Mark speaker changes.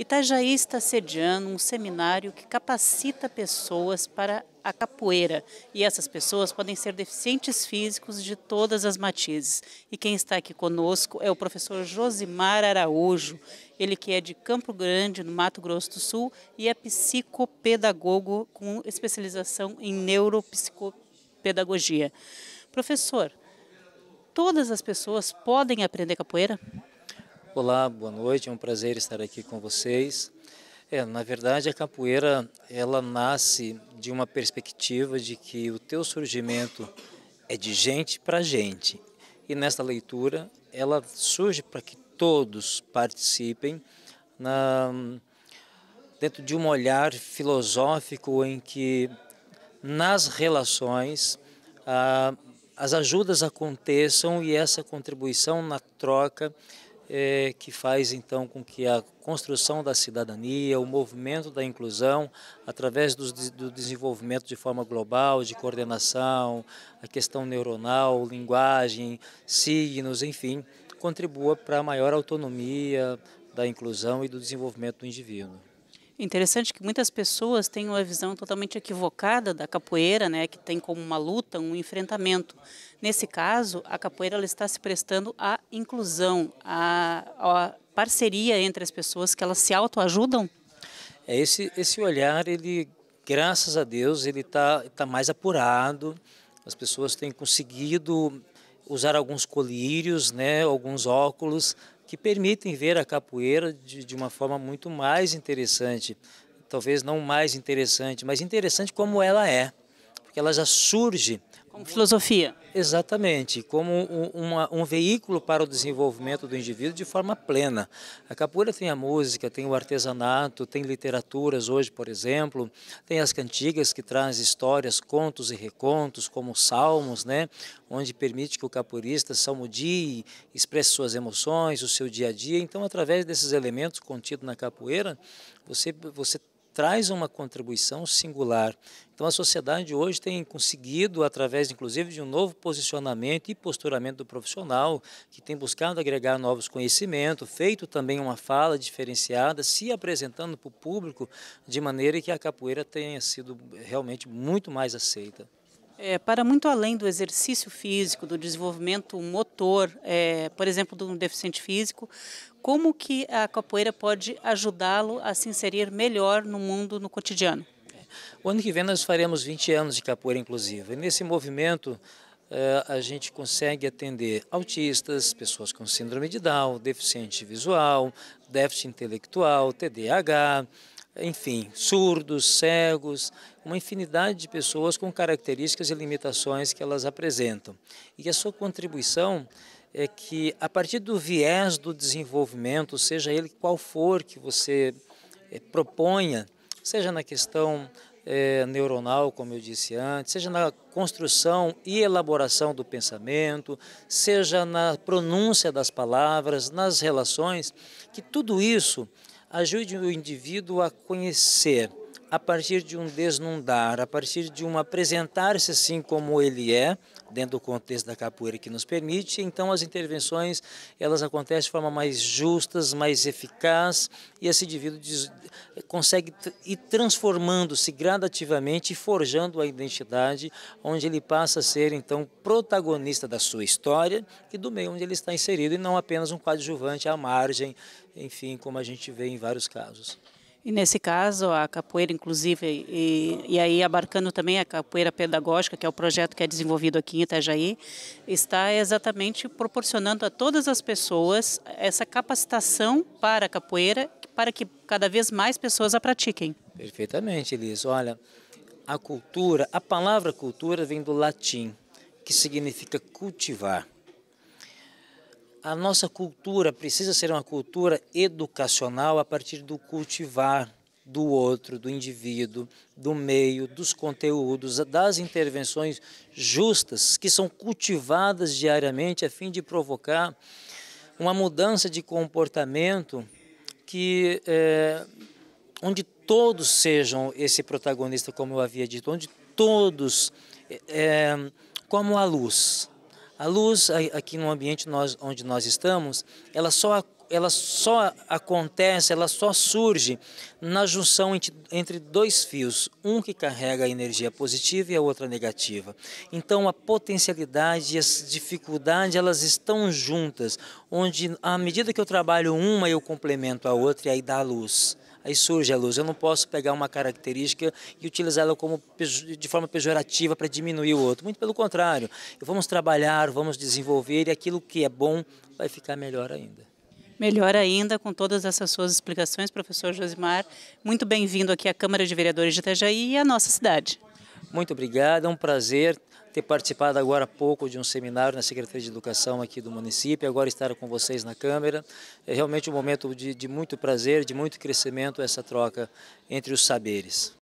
Speaker 1: Itajaí está sediando um seminário que capacita pessoas para a capoeira. E essas pessoas podem ser deficientes físicos de todas as matizes. E quem está aqui conosco é o professor Josimar Araújo. Ele que é de Campo Grande, no Mato Grosso do Sul, e é psicopedagogo com especialização em neuropsicopedagogia. Professor, todas as pessoas podem aprender capoeira?
Speaker 2: Olá, boa noite, é um prazer estar aqui com vocês. É, na verdade, a capoeira ela nasce de uma perspectiva de que o teu surgimento é de gente para gente. E nesta leitura, ela surge para que todos participem na, dentro de um olhar filosófico em que nas relações as ajudas aconteçam e essa contribuição na troca é, que faz então com que a construção da cidadania, o movimento da inclusão, através do, do, desenvolvimento de forma global, de coordenação, a questão neuronal, linguagem, signos, enfim, contribua para a maior autonomia da inclusão e do desenvolvimento do indivíduo.
Speaker 1: Interessante que muitas pessoas têm uma visão totalmente equivocada da capoeira, né, que tem como uma luta, um enfrentamento. Nesse caso, a capoeira ela está se prestando à inclusão, à, à parceria entre as pessoas que elas se autoajudam.
Speaker 2: É esse esse olhar, ele graças a Deus, ele está tá mais apurado. As pessoas têm conseguido usar alguns colírios, né, alguns óculos que permitem ver a capoeira de, de uma forma muito mais interessante. Talvez não mais interessante, mas interessante como ela é, porque ela já surge como filosofia. Exatamente, como um, uma, um, veículo para o desenvolvimento do indivíduo de forma plena. A capoeira tem a música, tem o artesanato, tem literaturas hoje, por exemplo, tem as cantigas que trazem histórias, contos e recontos, como salmos, né? onde permite que o capoeirista salmodie, expresse suas emoções, o seu dia a dia. Então, através desses elementos contidos na capoeira, você, você traz uma contribuição singular. Então a sociedade hoje tem conseguido, através inclusive de um novo posicionamento e posturamento do profissional, que tem buscado agregar novos conhecimentos, feito também uma fala diferenciada, se apresentando para o público de maneira que a capoeira tenha sido realmente muito mais aceita.
Speaker 1: É, para muito além do exercício físico, do desenvolvimento motor, é, por exemplo, de um deficiente físico, como que a capoeira pode ajudá-lo a se inserir melhor no mundo, no cotidiano? O ano que vem nós faremos
Speaker 2: 20 anos de capoeira inclusiva. E nesse movimento é, a gente consegue atender autistas, pessoas com síndrome de Down, deficiente visual, déficit intelectual, TDAH, enfim, surdos, cegos, uma infinidade de pessoas com características e limitações que elas apresentam. E a sua contribuição é que, a partir do viés do desenvolvimento, seja ele qual for que você é, proponha, seja na questão é, neuronal, como eu disse antes, seja na construção e elaboração do pensamento, seja na pronúncia das palavras, nas relações, que tudo isso ajude o indivíduo a conhecer a partir de um desnudar, a partir de um apresentar-se assim como ele é, dentro do contexto da capoeira que nos permite, então as intervenções elas acontecem de forma mais justas, mais eficaz e esse indivíduo consegue ir transformando-se gradativamente e forjando a identidade onde ele passa a ser então protagonista da sua história e do meio onde ele está inserido e não apenas um coadjuvante à margem, enfim, como a gente vê em vários casos.
Speaker 1: E nesse caso, a capoeira, inclusive, e, e, aí abarcando também a capoeira pedagógica, que é o projeto que é desenvolvido aqui em Itajaí, está exatamente proporcionando a todas as pessoas essa capacitação para a capoeira, para que cada vez mais pessoas a pratiquem.
Speaker 2: Perfeitamente, Elis. Olha, a cultura, a palavra cultura vem do latim, que significa cultivar. A nossa cultura precisa ser uma cultura educacional a partir do cultivar do outro, do indivíduo, do meio, dos conteúdos, das intervenções justas que são cultivadas diariamente a fim de provocar uma mudança de comportamento que é, onde todos sejam esse protagonista, como eu havia dito, onde todos é, como a luz, a luz aqui no ambiente nós, onde nós estamos, ela só, ela só acontece, ela só surge na junção entre dois fios, um que carrega a energia positiva e a outra negativa. Então a potencialidade e a dificuldade, elas estão juntas, onde à medida que eu trabalho uma, eu complemento a outra e aí dá a luz aí surge a luz. Eu não posso pegar uma característica e utilizá-la como de forma pejorativa para diminuir o outro. Muito pelo contrário, vamos trabalhar, vamos desenvolver e aquilo que é bom vai ficar melhor ainda.
Speaker 1: Melhor ainda com todas essas suas explicações, professor Josimar. Muito bem-vindo aqui à Câmara de Vereadores de Itajaí e à nossa cidade.
Speaker 2: Muito obrigado, é um prazer ter participado agora há pouco de um seminário na Secretaria de Educação aqui do município, agora estar com vocês na Câmara. É realmente um momento de, de muito prazer, de muito crescimento essa troca entre os saberes.